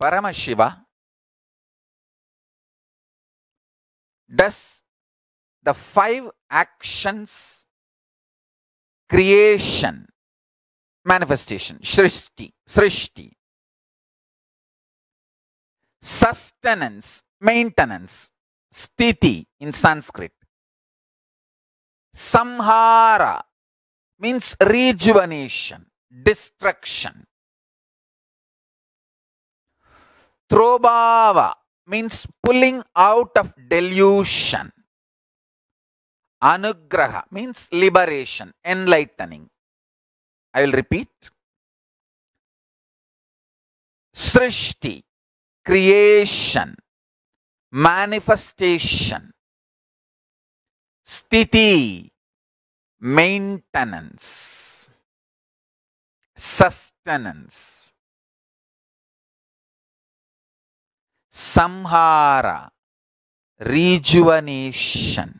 Paramashiva does the five actions creation, manifestation, srishti, srishti, sustenance, maintenance, sthiti in Sanskrit, samhara means rejuvenation, destruction, Trobhava means pulling out of delusion. Anugraha means liberation, enlightening. I will repeat. Srishti, creation, manifestation, Stiti, maintenance, sustenance. Samhara, rejuvenation.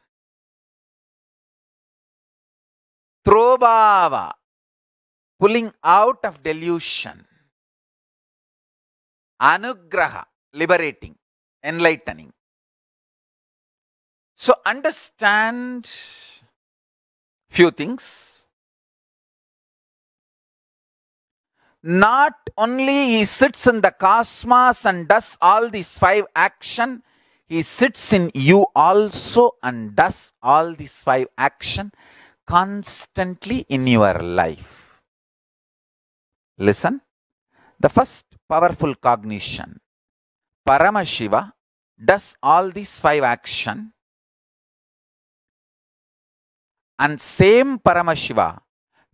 Trobhava, pulling out of delusion. Anugraha, liberating, enlightening. So understand few things. not only he sits in the cosmos and does all these five action he sits in you also and does all these five action constantly in your life listen the first powerful cognition paramashiva does all these five action and same paramashiva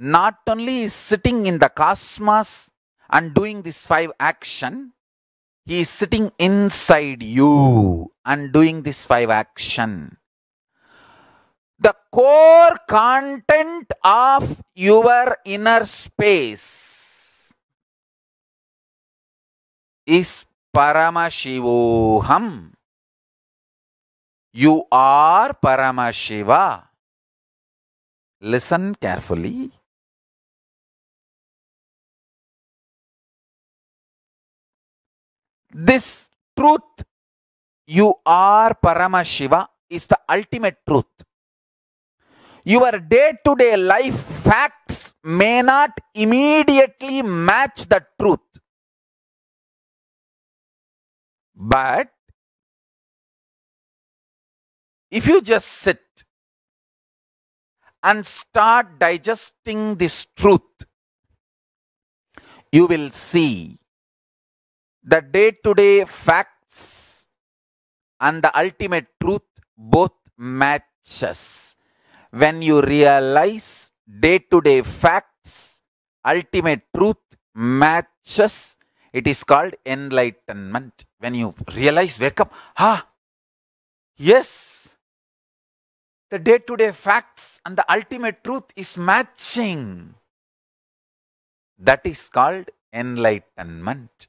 not only is sitting in the cosmos and doing this five action, he is sitting inside you and doing this five action. The core content of your inner space is Paramashivoham. You are Paramashiva. Listen carefully. This truth, you are Paramashiva, is the ultimate truth. Your day to day life facts may not immediately match the truth. But if you just sit and start digesting this truth, you will see the day to day facts and the ultimate truth both matches. When you realize day to day facts, ultimate truth matches, it is called enlightenment. When you realize, wake up, ah, yes, the day to day facts and the ultimate truth is matching. That is called enlightenment.